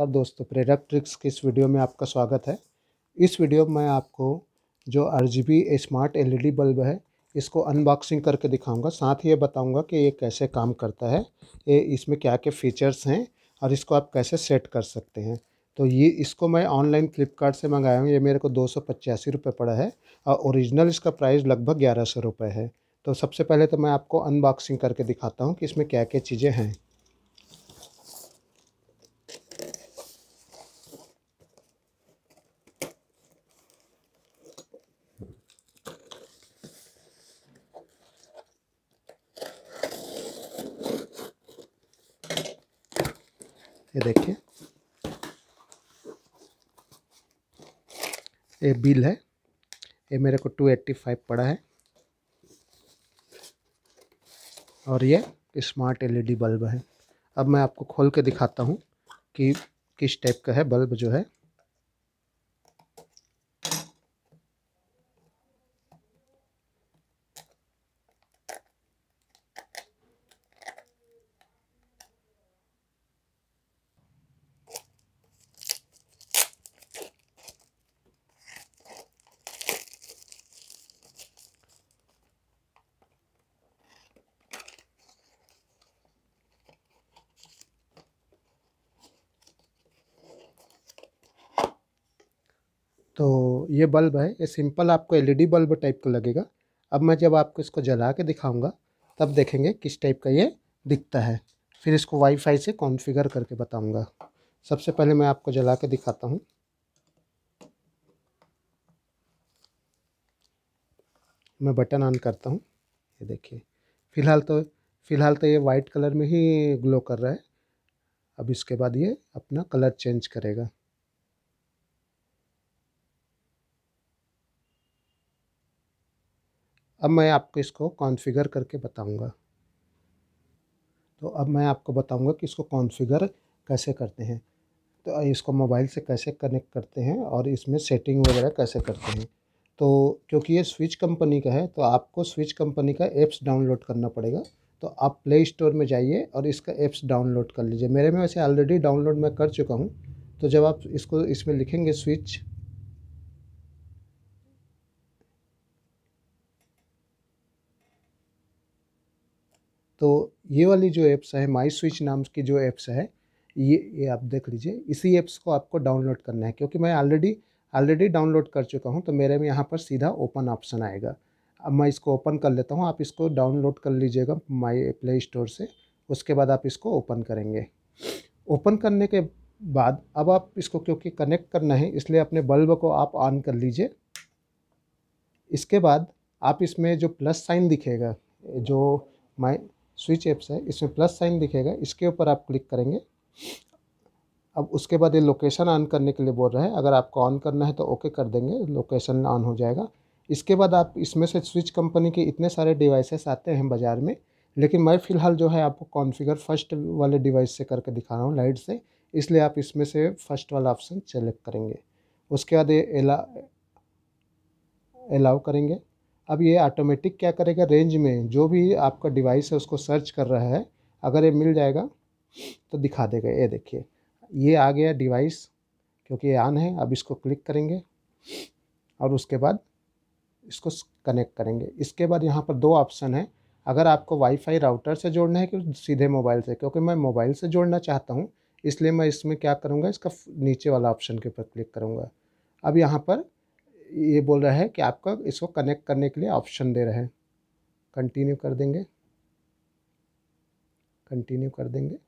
नमस्कार दोस्तों प्रेरक ट्रिक्स की इस वीडियो में आपका स्वागत है इस वीडियो में आपको जो आर स्मार्ट एलईडी बल्ब है इसको अनबॉक्सिंग करके दिखाऊंगा साथ ही ये बताऊंगा कि ये कैसे काम करता है ये इसमें क्या क्या फ़ीचर्स हैं और इसको आप कैसे सेट कर सकते हैं तो ये इसको मैं ऑनलाइन फ्लिपकार्ट से मंगाया हूँ ये मेरे को दो सौ पड़ा है और ओरिजिनल इसका प्राइस लगभग ग्यारह सौ है तो सबसे पहले तो मैं आपको अनबॉक्सिंग करके दिखाता हूँ कि इसमें क्या क्या चीज़ें हैं ये देखिए ये बिल है ये मेरे को 285 पड़ा है और ये स्मार्ट एलईडी बल्ब है अब मैं आपको खोल के दिखाता हूँ कि किस टाइप का है बल्ब जो है तो ये बल्ब है ये सिंपल आपको एलईडी बल्ब टाइप का लगेगा अब मैं जब आपको इसको जला के दिखाऊंगा तब देखेंगे किस टाइप का ये दिखता है फिर इसको वाईफाई से कॉन्फ़िगर करके बताऊंगा सबसे पहले मैं आपको जला के दिखाता हूँ मैं बटन ऑन करता हूँ ये देखिए फ़िलहाल तो फ़िलहाल तो ये वाइट कलर में ही ग्लो कर रहा है अब इसके बाद ये अपना कलर चेंज करेगा अब मैं आपको इसको कॉन्फ़िगर करके बताऊंगा तो अब मैं आपको बताऊंगा कि इसको कॉन्फ़िगर कैसे करते हैं तो इसको मोबाइल से कैसे कनेक्ट करते हैं और इसमें सेटिंग वगैरह कैसे करते हैं तो क्योंकि ये स्विच कंपनी का है तो आपको स्विच कंपनी का एप्स डाउनलोड करना पड़ेगा तो आप प्ले स्टोर में जाइए और इसका एप्स डाउनलोड कर लीजिए मेरे में वैसे ऑलरेडी डाउनलोड मैं कर चुका हूँ तो जब आप इसको इसमें लिखेंगे स्विच तो ये वाली जो एप्स है माई स्विच नाम की जो एप्स है ये ये आप देख लीजिए इसी एप्स को आपको डाउनलोड करना है क्योंकि मैं ऑलरेडी ऑलरेडी डाउनलोड कर चुका हूँ तो मेरे में यहाँ पर सीधा ओपन ऑप्शन आएगा अब मैं इसको ओपन कर लेता हूँ आप इसको डाउनलोड कर लीजिएगा माई प्ले स्टोर से उसके बाद आप इसको ओपन करेंगे ओपन करने के बाद अब आप इसको क्योंकि कनेक्ट करना है इसलिए अपने बल्ब को आप ऑन कर लीजिए इसके बाद आप इसमें जो प्लस साइन दिखेगा जो माई स्विच ऐप्स है इसमें प्लस साइन दिखेगा इसके ऊपर आप क्लिक करेंगे अब उसके बाद ये लोकेशन ऑन करने के लिए बोल रहा है अगर आपको ऑन करना है तो ओके कर देंगे लोकेशन ऑन हो जाएगा इसके बाद आप इसमें से स्विच कंपनी के इतने सारे डिवाइसेस आते हैं बाज़ार में लेकिन मैं फ़िलहाल जो है आपको कॉन्फ़िगर फर्स्ट वाले डिवाइस से करके दिखा रहा हूँ लाइट से इसलिए आप इसमें से फर्स्ट वाला ऑप्शन सेलेक्ट करेंगे उसके बाद ये एला अलाउ करेंगे अब ये ऑटोमेटिक क्या करेगा रेंज में जो भी आपका डिवाइस है उसको सर्च कर रहा है अगर ये मिल जाएगा तो दिखा देगा ये देखिए ये आ गया डिवाइस क्योंकि ये ऑन है अब इसको क्लिक करेंगे और उसके बाद इसको कनेक्ट करेंगे इसके बाद यहाँ पर दो ऑप्शन है अगर आपको वाईफाई राउटर से जोड़ना है कि सीधे मोबाइल से क्योंकि मैं मोबाइल से जोड़ना चाहता हूँ इसलिए मैं इसमें क्या करूँगा इसका नीचे वाला ऑप्शन के ऊपर क्लिक करूँगा अब यहाँ पर ये बोल रहा है कि आपका इसको कनेक्ट करने के लिए ऑप्शन दे रहे हैं कंटिन्यू कर देंगे कंटिन्यू कर देंगे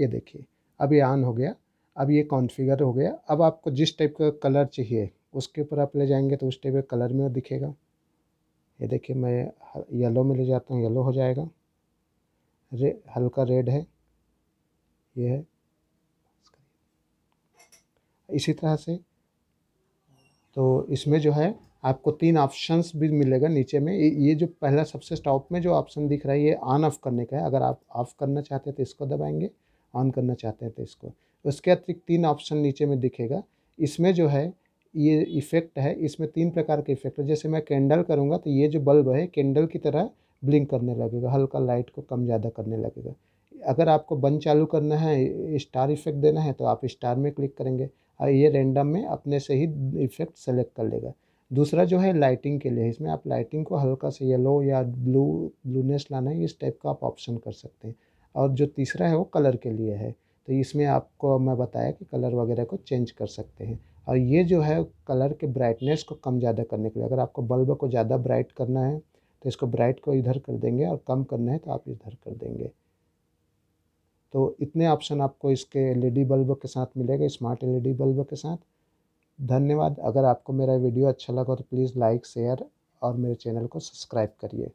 ये देखिए अब ये ऑन हो गया अब ये कॉन्फ़िगर हो गया अब आपको जिस टाइप का कलर चाहिए उसके ऊपर आप ले जाएंगे तो उस टाइप का कलर में दिखेगा ये देखिए मैं येलो में ले जाता हूँ येलो हो जाएगा रे हल्का रेड है ये है इसी तरह से तो इसमें जो है आपको तीन ऑप्शंस भी मिलेगा नीचे में ये जो पहला सबसे टॉप में जो ऑप्शन दिख रहा है ये ऑन ऑफ करने का है अगर आप ऑफ करना चाहते हैं तो इसको दबाएंगे ऑन करना चाहते हैं तो इसको उसके अतिरिक्त तीन ऑप्शन नीचे में दिखेगा इसमें जो है ये इफ़ेक्ट है इसमें तीन प्रकार के इफ़ेक्ट है जैसे मैं कैंडल करूँगा तो ये जो बल्ब है कैंडल की तरह ब्लिंक करने लगेगा हल्का लाइट को कम ज़्यादा करने लगेगा अगर आपको बंद चालू करना है स्टार इफेक्ट देना है तो आप स्टार में क्लिक करेंगे ये रेंडम में अपने से ही इफेक्ट सेलेक्ट कर लेगा दूसरा जो है लाइटिंग के लिए इसमें आप लाइटिंग को हल्का से येलो या ब्लू ब्लूनेस लाना है इस टाइप का आप ऑप्शन कर सकते हैं और जो तीसरा है वो कलर के लिए है तो इसमें आपको मैं बताया कि कलर वगैरह को चेंज कर सकते हैं और ये जो है कलर के ब्राइटनेस को कम ज़्यादा करने के लिए अगर आपको बल्ब को ज़्यादा ब्राइट करना है तो इसको ब्राइट को इधर कर देंगे और कम करना है तो आप इधर कर देंगे तो इतने ऑप्शन आपको इसके एलईडी बल्ब के साथ मिलेगा स्मार्ट एलईडी बल्ब के साथ धन्यवाद अगर आपको मेरा वीडियो अच्छा लगा तो प्लीज़ लाइक शेयर और मेरे चैनल को सब्सक्राइब करिए